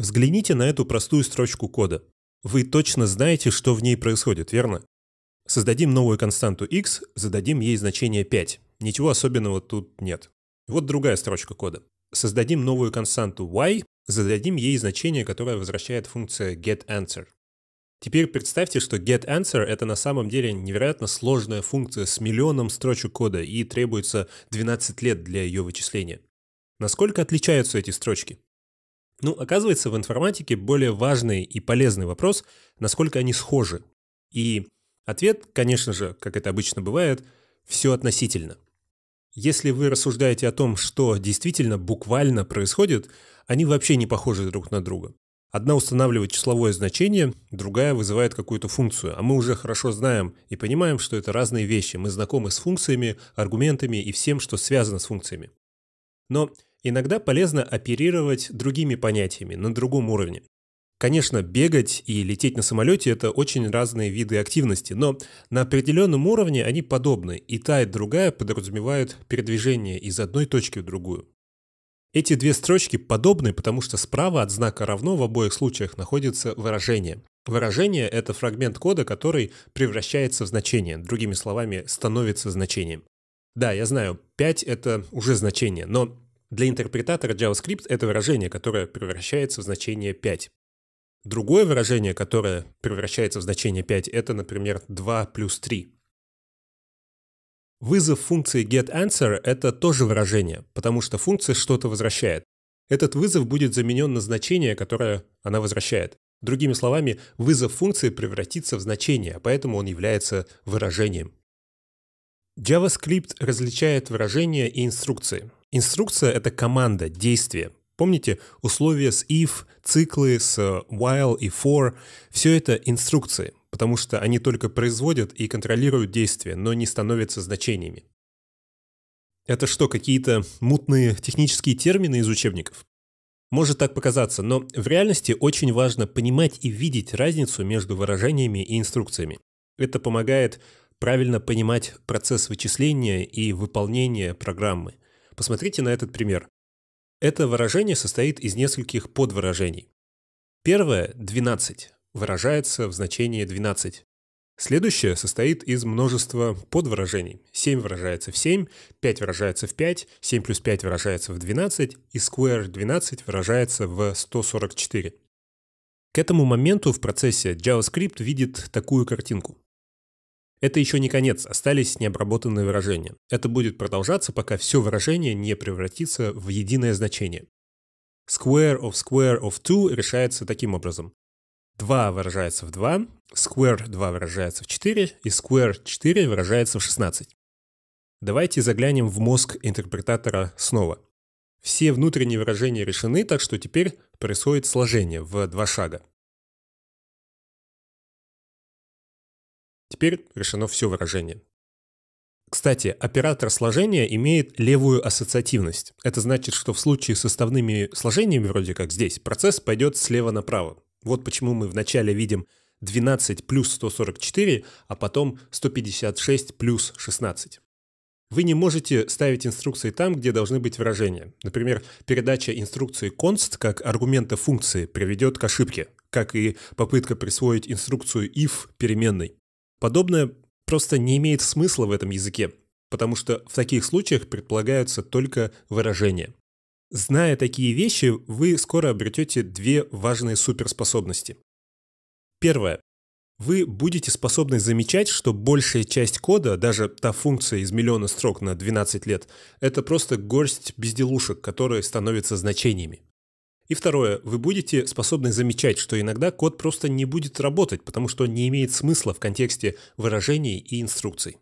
Взгляните на эту простую строчку кода. Вы точно знаете, что в ней происходит, верно? Создадим новую константу x, зададим ей значение 5. Ничего особенного тут нет. Вот другая строчка кода. Создадим новую константу y, зададим ей значение, которое возвращает функция getAnswer. Теперь представьте, что getAnswer — это на самом деле невероятно сложная функция с миллионом строчек кода и требуется 12 лет для ее вычисления. Насколько отличаются эти строчки? Ну, оказывается, в информатике более важный и полезный вопрос, насколько они схожи. И ответ, конечно же, как это обычно бывает, все относительно. Если вы рассуждаете о том, что действительно буквально происходит, они вообще не похожи друг на друга. Одна устанавливает числовое значение, другая вызывает какую-то функцию, а мы уже хорошо знаем и понимаем, что это разные вещи. Мы знакомы с функциями, аргументами и всем, что связано с функциями. Но Иногда полезно оперировать другими понятиями на другом уровне. Конечно, бегать и лететь на самолете – это очень разные виды активности, но на определенном уровне они подобны, и та и другая подразумевают передвижение из одной точки в другую. Эти две строчки подобны, потому что справа от знака «равно» в обоих случаях находится выражение. Выражение – это фрагмент кода, который превращается в значение, другими словами, становится значением. Да, я знаю, 5 – это уже значение, но для интерпретатора JavaScript это выражение, которое превращается в значение 5. Другое выражение, которое превращается в значение 5, это, например, 2 плюс 3. Вызов функции getAnswer — это тоже выражение, потому что функция что-то возвращает. Этот вызов будет заменен на значение, которое она возвращает. Другими словами, вызов функции превратится в значение, поэтому он является выражением. JavaScript различает выражения и инструкции. Инструкция — это команда, действие. Помните условия с if, циклы с while и for? Все это инструкции, потому что они только производят и контролируют действия, но не становятся значениями. Это что, какие-то мутные технические термины из учебников? Может так показаться, но в реальности очень важно понимать и видеть разницу между выражениями и инструкциями. Это помогает правильно понимать процесс вычисления и выполнения программы – Посмотрите на этот пример. Это выражение состоит из нескольких подвыражений. Первое, 12, выражается в значении 12. Следующее состоит из множества подвыражений. 7 выражается в 7, 5 выражается в 5, 7 плюс 5 выражается в 12, и square 12 выражается в 144. К этому моменту в процессе JavaScript видит такую картинку. Это еще не конец, остались необработанные выражения. Это будет продолжаться, пока все выражение не превратится в единое значение. Square of square of two решается таким образом. 2 выражается в 2, square 2 выражается в 4 и square 4 выражается в 16. Давайте заглянем в мозг интерпретатора снова. Все внутренние выражения решены, так что теперь происходит сложение в два шага. Теперь решено все выражение. Кстати, оператор сложения имеет левую ассоциативность. Это значит, что в случае с составными сложениями, вроде как здесь, процесс пойдет слева направо. Вот почему мы вначале видим 12 плюс 144, а потом 156 плюс 16. Вы не можете ставить инструкции там, где должны быть выражения. Например, передача инструкции const как аргумента функции приведет к ошибке, как и попытка присвоить инструкцию if переменной. Подобное просто не имеет смысла в этом языке, потому что в таких случаях предполагаются только выражения. Зная такие вещи, вы скоро обретете две важные суперспособности. Первое. Вы будете способны замечать, что большая часть кода, даже та функция из миллиона строк на 12 лет, это просто горсть безделушек, которые становятся значениями. И второе, вы будете способны замечать, что иногда код просто не будет работать, потому что не имеет смысла в контексте выражений и инструкций.